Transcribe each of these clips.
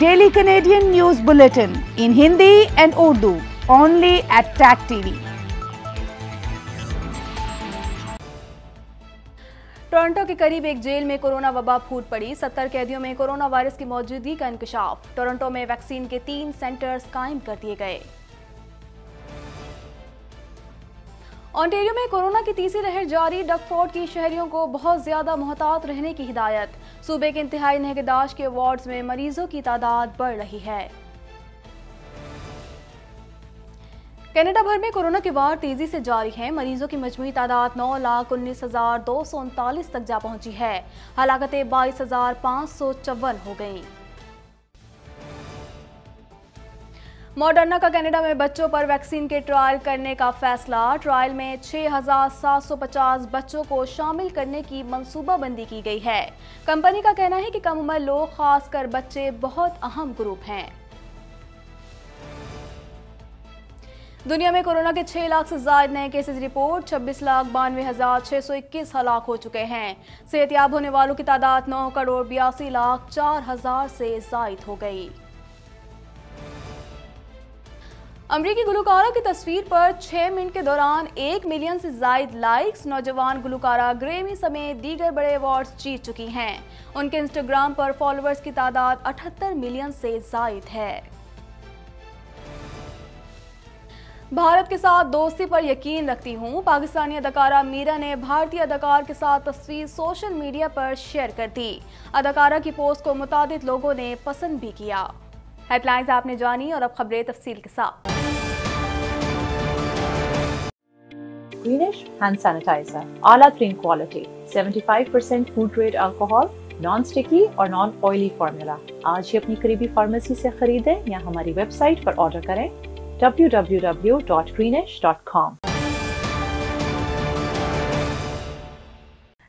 Daily Canadian news bulletin in Hindi and Urdu only at tag TV Toronto के करीब एक jail में कोरोना वबा फूट पड़ी सत्तर कैदियों में कोरोना वायरस की मौजूदगी का इंकशाफ टोरंटो में वैक्सीन के तीन सेंटर्स कायम कर दिए गए ऑन्टेरियो में कोरोना की तीसरी लहर जारी डकफोर्ड की शहरियों को बहुत ज्यादा मोहतात रहने की हिदायत सूबे के इंतहाई नहगदाश के वार्ड्स में मरीजों की तादाद बढ़ रही है कनाडा भर में कोरोना के वार तेजी से जारी हैं मरीजों की मजमू तादाद नौ लाख उन्नीस हजार दो सौ उनतालीस तक जा पहुंची है हलाकतें बाईस हजार पांच सौ चौवन हो गईं। मॉडर्ना का कनाडा में बच्चों पर वैक्सीन के ट्रायल करने का फैसला ट्रायल में 6,750 बच्चों को शामिल करने की मंसूबाबंदी की गई है कंपनी का कहना है कि कम उम्र लोग खासकर बच्चे बहुत अहम ग्रुप हैं दुनिया में कोरोना के 6 लाख से ज्यादा नए केसेस रिपोर्ट छब्बीस लाख बानवे हजार छह सौ इक्कीस हलाक हो चुके हैं सेहतियाब होने वालों की तादाद नौ करोड़ बयासी लाख चार हजार से जायद हो गई अमरीकी गुलकारा की तस्वीर पर छः मिनट के दौरान एक मिलियन से जायद लाइक्स नौजवान गुलकारा ग्रेमी समेत दीगर बड़े अवार्ड्स जीत चुकी हैं उनके इंस्टाग्राम पर फॉलोअर्स की तादाद 78 मिलियन से जायद है भारत के साथ दोस्ती पर यकीन रखती हूं पाकिस्तानी अदकारा मीरा ने भारतीय अदाकार के साथ तस्वीर सोशल मीडिया पर शेयर कर दी अदकारा की पोस्ट को मुताद लोगों ने पसंद भी किया हेडलाइंस आपने जानी और अब खबरें तफसील के साथ greenish hand sanitizer, Ala 3 quality, 75% food grade alcohol, non sticky और नॉन ऑयली फार्मूला आज ही अपनी करीबी फार्मेसी से खरीदें या हमारी वेबसाइट पर ऑर्डर करें www.greenish.com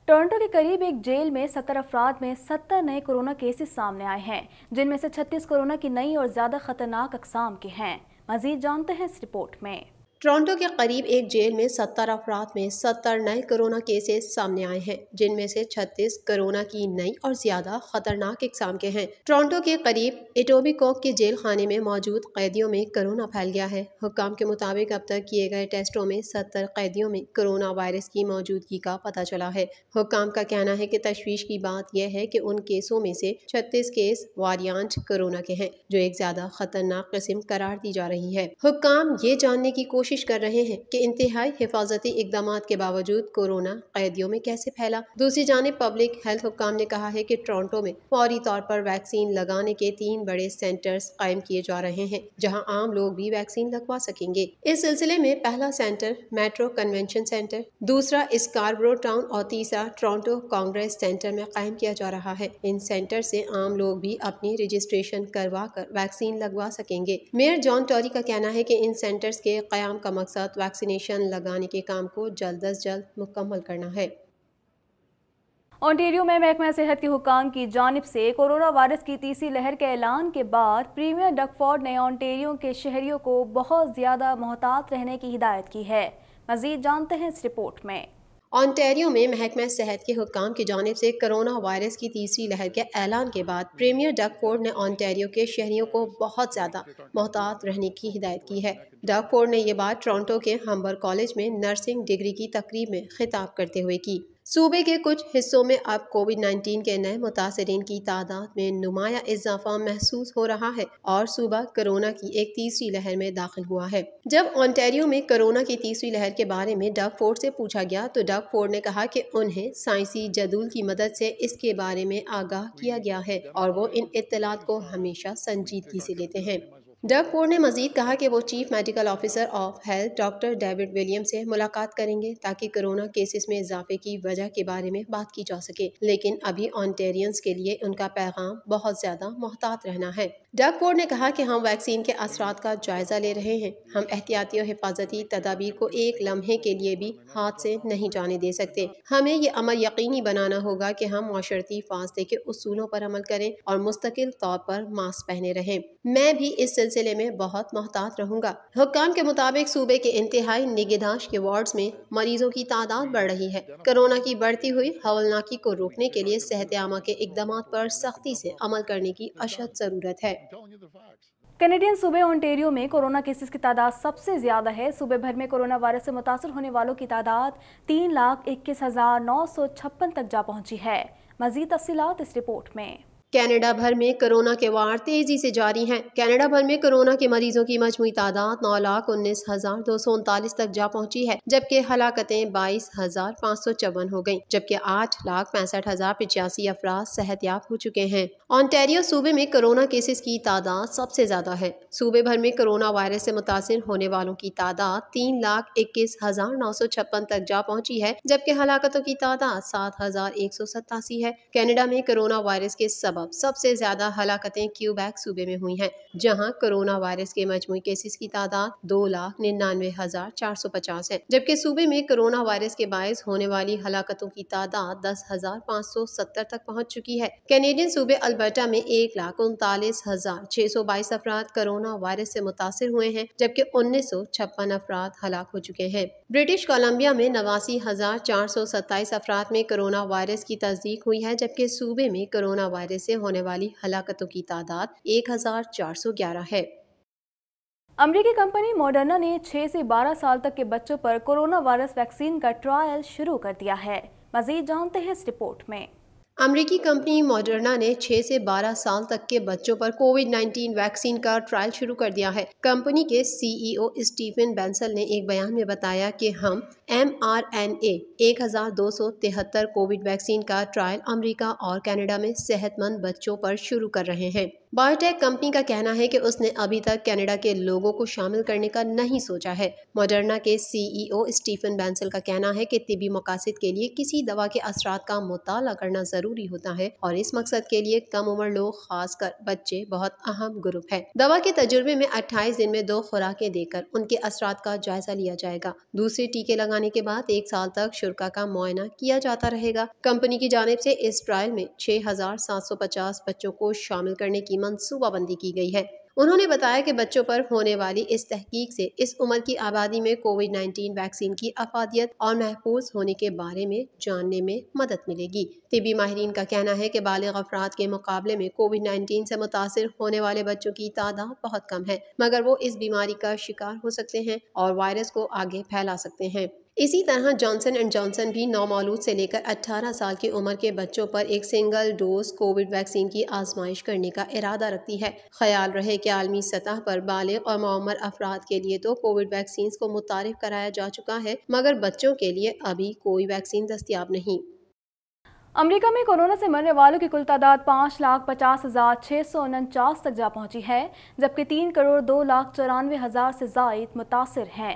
टोरंटो के करीब एक जेल में सत्तर अफराद में सत्तर नए कोरोना केसेस सामने आए हैं जिनमें से छत्तीस कोरोना की नई और ज़्यादा खतरनाक अकसाम के हैं मजीद जानते हैं इस रिपोर्ट में टोरंटो के करीब एक जेल में सत्तर अफराद में सत्तर नए कोरोना केसेस सामने आए हैं जिनमें से छत्तीस कोरोना की नई और ज्यादा खतरनाक इकसाम के हैं टोरंटो के करीब एटोबिकॉक के जेल खाने में मौजूद कैदियों में कोरोना फैल गया है हुक्म के मुताबिक अब तक किए गए टेस्टों में सत्तर कैदियों में कोरोना वायरस की मौजूदगी का पता चला है हुक्म का कहना है की तशवीश की बात यह है की उन केसों में से छत्तीस केस वारियांट कोरोना के हैं जो एक ज्यादा खतरनाक कस्म करार दी जा रही है हुक्म ये जानने की कोशिश कोशिश कर रहे हैं कि इंतहाई हिफाजती इकदाम के बावजूद कोरोना कैदियों में कैसे फैला दूसरी जानब पब्लिक हेल्थ हुकाम ने कहा है कि टोरंटो में फौरी तौर पर वैक्सीन लगाने के तीन बड़े सेंटर्स कायम किए जा रहे हैं जहाँ आम लोग भी वैक्सीन लगवा सकेंगे इस सिलसिले में पहला सेंटर मेट्रो कन्वेंशन सेंटर दूसरा स्कारब्रो टाउन और तीसरा टोरंटो कांग्रेस सेंटर में कायम किया जा रहा है इन सेंटर से आम लोग भी अपनी रजिस्ट्रेशन करवा कर वैक्सीन लगवा सकेंगे मेयर जॉन टॉरी का कहना है की इन सेंटर्स के क्याम प्रोग्राम का मकसद वैक्सीनेशन लगाने के काम को जल्द अज जल्द मुकम्मल करना है ओंटेरियो में महकमा सेहत के हुकाम की जानब से कोरोना वायरस की तीसरी लहर के ऐलान के बाद प्रीमियर डकफोर्ड ने ओंटेरियो के शहरियों को बहुत ज़्यादा मोहतात रहने की हिदायत की है मज़ीद जानते हैं इस रिपोर्ट में ऑनटेरियो में महकमा सेहत के हुकाम की जानब से करोना वायरस की तीसरी लहर के ऐलान के बाद प्रीमियर फोर्ड ने ऑनटेरियो के शहरीों को बहुत ज़्यादा मोहतात रहने की हिदायत की है फोर्ड ने यह बात टोरंटो के हम्बर कॉलेज में नर्सिंग डिग्री की तकरीब में खिताब करते हुए की सूबे के कुछ हिस्सों में अब कोविड 19 के नए मुतासरीन की तादाद में नुमाया इजाफा महसूस हो रहा है और सूबा कोरोना की एक तीसरी लहर में दाखिल हुआ है जब ऑनटेरियो में कोरोना की तीसरी लहर के बारे में डग फोर्ड से पूछा गया तो डग फोर्ड ने कहा कि उन्हें साइंसी जदूल की मदद से इसके बारे में आगाह किया गया है और वो इन इतलात को हमेशा संजीदगी से लेते हैं डग फोर्ड ने मजीद कहा कि वो chief medical officer of health doctor David William से मुलाकात करेंगे ताकि कोरोना केसेस में इजाफे की वजह के बारे में बात की जा सके लेकिन अभी ऑनटेरियंस के लिए उनका पैगाम बहुत ज्यादा मोहतात रहना है डग फोर्ड ने कहा कि हम वैक्सीन के असरा का जायजा ले रहे हैं हम एहतियाती और हिफाजती तदाबीर को एक लम्हे के लिए भी हाथ से नहीं जाने दे सकते हमें ये अमल यकीनी बनाना होगा कि हम माशरती फासले के असूलों पर अमल करें और मुस्तकिल तौर पर मास्क पहने रहें मैं भी इस सिलसिले में बहुत मोहतात रहूंगा हुकाम के मुताबिक सूबे के इंतहाई निगहदाश के वार्ड में मरीजों की तादाद बढ़ रही है कोरोना की बढ़ती हुई हवलनाकी को रोकने के लिए सेहत आमा के इकदाम आरोप सख्ती ऐसी अमल करने की अशद जरूरत है कैनेडियन सूबे ओंटेरियो में कोरोना केसेस की तादाद सबसे ज़्यादा है सूबे भर में कोरोना वायरस से मुतासर होने वालों की तादाद तीन लाख इक्कीस हज़ार नौ सौ छप्पन तक जा पहुंची है मजीद तफसी इस रिपोर्ट में कनाडा भर में कोरोना के वार तेज़ी से जारी हैं कनाडा भर में कोरोना के मरीजों की मजमू तादाद नौ लाख उन्नीस हज़ार दो सौ उनतालीस तक जा पहुंची है जबकि हलाकतें बाईस हज़ार पाँच सौ चौवन हो गयी जबकि आठ लाख पैंसठ हज़ार पिचासी सेहत सेहतियाब हो चुके हैं ऑनटेरियो सूबे में कोरोना केसेस की तादाद सबसे ज़्यादा है सूबे भर में कोरोना वायरस से मुतासर होने वालों की तादाद तीन लाख इक्कीस हज़ार नौ सौ छप्पन तक जा पहुंची है जबकि हलाकतों की तादाद सात हज़ार एक सौ सतासी है कैनेडा में कोरोना वायरस के सब सबब सबसे ज्यादा हलाकतें क्यूबैक सूबे में हुई हैं जहां कोरोना वायरस के मजमू केसेस की तादाद दो लाख निन्यानवे हजार चार सौ पचास है जबकि सूबे में कोरोना वायरस के बायस होने वाली हलाकतों की तादाद दस हजार पाँच सौ सत्तर तक पहुँच चुकी है कैनेडियन सूबे अल्बर्टा में एक लाख उनतालीस हजार छह सौ बाईस अफराद कोरोना वायरस से मुतासर हुए हैं जबकि उन्नीस सौ छप्पन अफराद हलाक हो चुके हैं ब्रिटिश कोलम्बिया में नवासी हजार चार सौ सत्ताईस अफराद में कोरोना वायरस की तस्दीक हुई है जबकि सूबे में कोरोना वायरस से होने वाली हलाकतों की तादाद 1411 है अमरीकी कंपनी मॉडर्ना ने 6 से 12 साल तक के बच्चों पर कोरोना वायरस वैक्सीन का ट्रायल शुरू कर दिया है मजीद जानते हैं इस रिपोर्ट में अमरीकी कंपनी मॉडर्ना ने 6 से 12 साल तक के बच्चों पर कोविड 19 वैक्सीन का ट्रायल शुरू कर दिया है कंपनी के सीईओ e स्टीफन बेंसल ने एक बयान में बताया कि हम एम आर एन ए एक कोविड वैक्सीन का ट्रायल अमेरिका और कनाडा में सेहतमंद बच्चों पर शुरू कर रहे हैं बायोटेक कंपनी का कहना है कि उसने अभी तक कनाडा के लोगों को शामिल करने का नहीं सोचा है मॉडर्ना के सीईओ स्टीफन बैंसल का कहना है कि तिबी मकासद के लिए किसी दवा के असरा का मुताला करना ज़रूरी होता है और इस मकसद के लिए कम उम्र लोग खासकर बच्चे बहुत अहम ग्रुप है दवा के तजुर्बे में अट्ठाईस दिन में दो खुराकें देकर उनके असरा का जायजा लिया जाएगा दूसरे टीके लगाने के बाद एक साल तक शुरा का मुआयना किया जाता रहेगा कंपनी की जानब ऐसी इस ट्रायल में छह बच्चों को शामिल करने की की मनसूबाबंदी की गई है उन्होंने बताया कि बच्चों पर होने वाली इस तहकीक से इस उम्र की आबादी में कोविड 19 वैक्सीन की अफादियत और महफूज होने के बारे में जानने में मदद मिलेगी तिबी माहरीन का कहना है कि बालग अफराद के मुकाबले में कोविड 19 से मुतासर होने वाले बच्चों की तादाद बहुत कम है मगर वो इस बीमारी का शिकार हो सकते हैं और वायरस को आगे फैला सकते हैं इसी तरह जॉनसन एंड जॉनसन भी मौलूद से लेकर 18 साल की उम्र के बच्चों पर एक सिंगल डोज कोविड वैक्सीन की आजमाइश करने का इरादा रखती है ख्याल रहे कि आलमी सतह पर बाले और ममर अफराद के लिए तो कोविड वैक्सीन को मुतारफ कराया जा चुका है मगर बच्चों के लिए अभी कोई वैक्सीन दस्तियाब नहीं अमेरिका में कोरोना से मरने वालों की कुल तादाद पाँच लाख पचास हज़ार छः सौ उनचास तक जा पहुंची है जबकि तीन करोड़ दो लाख चौरानवे हज़ार से जायद मुतासर हैं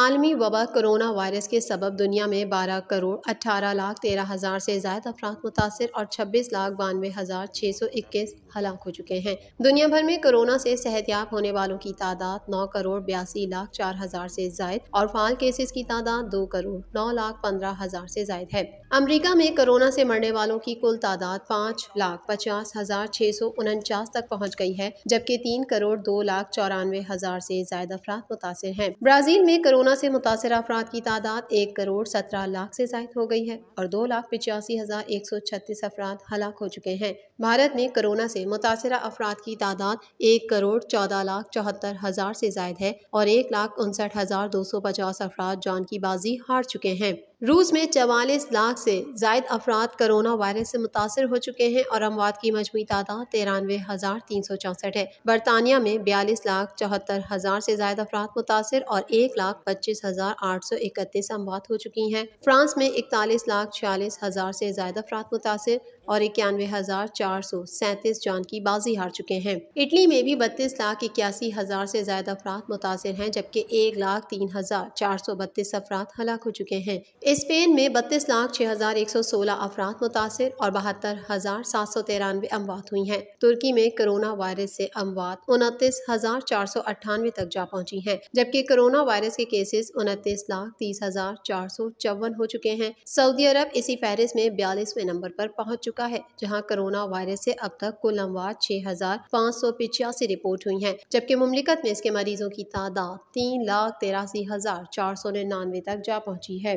आलमी वबा करोना वायरस के सबब दुनिया में 12 करोड़ 18 लाख तेरह हज़ार से ज़ायद अफराद मुतासर और 26 लाख बानवे हज़ार छः सौ इक्कीस हलाक हो चुके हैं दुनिया भर में कोरोना से सेहतियाब होने वालों की तादाद 9 करोड़ बयासी लाख चार हज़ार से जायद और फाल केसेस की तादाद 2 करोड़ 9 लाख पंद्रह हज़ार से जायद है अमरीका में कोरोना से मरने वालों की कुल तादाद पाँच लाख पचास हज़ार छः सौ उनचास तक पहुँच गई है जबकि तीन करोड़ दो लाख चौरानवे हज़ार से जायद अफराद मुतासर हैं ब्राज़ील में कोरोना से मुतासर अफराद की तादाद एक करोड़ सत्रह लाख से जायद हो गई है और दो लाख पिचासी हज़ार एक सौ छत्तीस अफराद हलाक हो चुके हैं भारत में कोरोना से मुतासर अफराद की तादाद एक करोड़ चौदह लाख चौहत्तर हज़ार से जायद है और एक लाख उनसठ हज़ार दो सौ पचास अफराद जान की बाजी हार चुके हैं रूस में चवालीस लाख से जायद अफराद कोरोना वायरस से मुतासर हो चुके हैं और अमवात की मजमू तादाद तिरानवे हज़ार तीन सौ चौंसठ है बरतानिया में बयालीस लाख चौहत्तर हज़ार से जायद अफराद मुतासर और एक लाख पच्चीस हज़ार आठ सौ इकतीस अमवात हो चुकी हैं फ्रांस में इकतालीस लाख छियालीस हज़ार से जायद अफराद मुतासर और इक्यानवे हजार चार सौ सैंतीस जान की बाजी हार चुके हैं इटली में भी बत्तीस लाख इक्यासी हजार से ज्यादा अफराद मुतासर हैं जबकि एक लाख तीन हजार चार सौ बत्तीस अफराद हलाक हो चुके हैं स्पेन में बत्तीस लाख छह हजार एक सौ सोलह अफराद मुतासर और बहत्तर हजार सात सौ तिरानवे अमवात हुई हैं तुर्की में कोरोना वायरस से अमवात उनतीस हजार चार सौ अट्ठानवे तक जा पहुंची है जबकि कोरोना वायरस के केसेस उनतीस लाख तीस हजार चार सौ चौवन हो चुके हैं सऊदी अरब इसी फहरिस्त में बयालीसवें नंबर पर पहुंच चुका है जहां कोरोना वायरस से अब तक कुल अमवात छह हजार पाँच सौ पिचासी रिपोर्ट हुई हैं जबकि मुमलिकत में इसके मरीजों की तादाद तीन लाख तिरासी हजार चार सौ निन्यानवे तक जा पहुंची है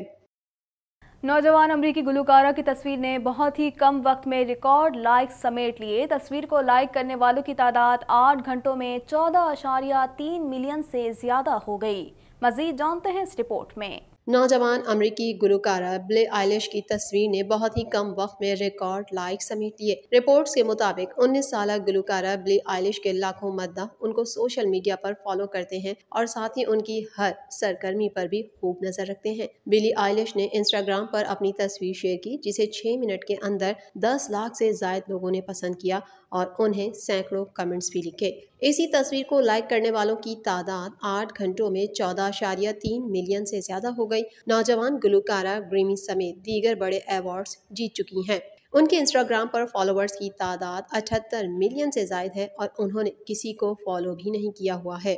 नौजवान अमरीकी गुलकारा की तस्वीर ने बहुत ही कम वक्त में रिकॉर्ड लाइक समेट लिए तस्वीर को लाइक करने वालों की तादाद आठ घंटों में चौदह अशारिया तीन मिलियन से ज़्यादा हो गई मजीद जानते हैं इस रिपोर्ट में नौजवान अमरीकी गुलकारा ब्ले आइलिश की तस्वीर ने बहुत ही कम वक्त में रिकॉर्ड लाइक समेट लिए रिपोर्ट्स के मुताबिक 19 साल गुलकारा ब्ले आइलिश के लाखों मद्दा उनको सोशल मीडिया पर फॉलो करते हैं और साथ ही उनकी हर सरगर्मी पर भी खूब नजर रखते हैं बिली आइलिश ने इंस्टाग्राम पर अपनी तस्वीर शेयर की जिसे छह मिनट के अंदर दस लाख से जायद लोगों ने पसंद किया और उन्हें सैकड़ों कमेंट्स भी लिखे इसी तस्वीर को लाइक करने वालों की तादाद आठ घंटों में चौदह अशारिया तीन मिलियन से ज़्यादा हो गई नौजवान गुलकारा ग्रीमी समेत दीगर बड़े अवार्ड्स जीत चुकी हैं उनके इंस्टाग्राम पर फॉलोअर्स की तादाद अठहत्तर मिलियन से जायद है और उन्होंने किसी को फॉलो भी नहीं किया हुआ है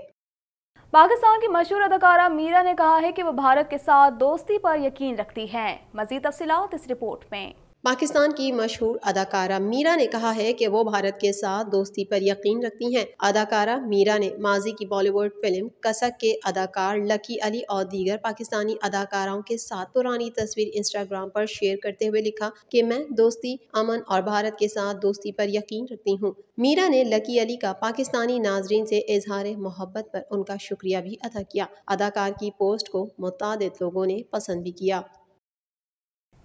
पाकिस्तान की मशहूर अदाकारा मीरा ने कहा है कि वो भारत के साथ दोस्ती पर यकीन रखती हैं मजीद तफसीत इस रिपोर्ट में पाकिस्तान की मशहूर अदाकारा मीरा ने कहा है कि वो भारत के साथ दोस्ती पर यकीन रखती हैं अदाकारा मीरा ने माजी की बॉलीवुड फिल्म कसक के अदाकार लकी अली और दीगर पाकिस्तानी अदाकाराओं के साथ पुरानी तस्वीर इंस्टाग्राम पर शेयर करते हुए लिखा कि मैं दोस्ती अमन और भारत के साथ दोस्ती पर यकीन रखती हूँ मीरा ने लकी अली का पाकिस्तानी नाजरीन से इजहार मोहब्बत पर उनका शुक्रिया भी अदा किया अदाकार की पोस्ट को मुताद लोगों ने पसंद भी किया